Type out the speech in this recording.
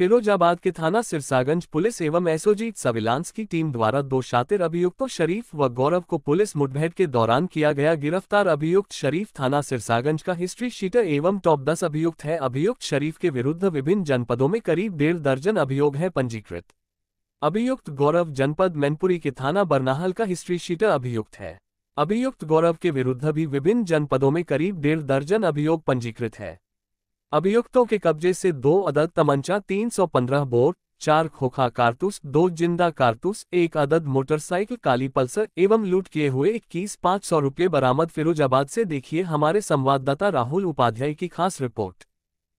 फिरोजाबाद के थाना सिरसागंज पुलिस एवं एसओजी सविलांस की टीम द्वारा दो शातिर अभियुक्तों शरीफ व गौरव को पुलिस मुठभेड़ के दौरान किया गया गिरफ्तार अभियुक्त शरीफ थाना सिरसागंज का हिस्ट्री शीटर एवं टॉप दस अभियुक्त है अभियुक्त शरीफ के विरुद्ध विभिन्न जनपदों में करीब डेढ़ दर्जन अभियोग हैं पंजीकृत अभियुक्त गौरव जनपद मैनपुरी के थाना बरनाहल का हिस्ट्री शीटर अभियुक्त है अभियुक्त गौरव के विरुद्ध भी विभिन्न जनपदों में करीब डेढ़ दर्जन अभियोग पंजीकृत है अभियुक्तों के कब्जे से दो अदद तमंचा 315 बोर चार खोखा कारतूस दो जिंदा कारतूस एक अदद मोटरसाइकिल काली पल्सर एवं लूट किए हुए इक्कीस पाँच सौ रुपये बरामद फिरोजाबाद से देखिए हमारे संवाददाता राहुल उपाध्याय की खास रिपोर्ट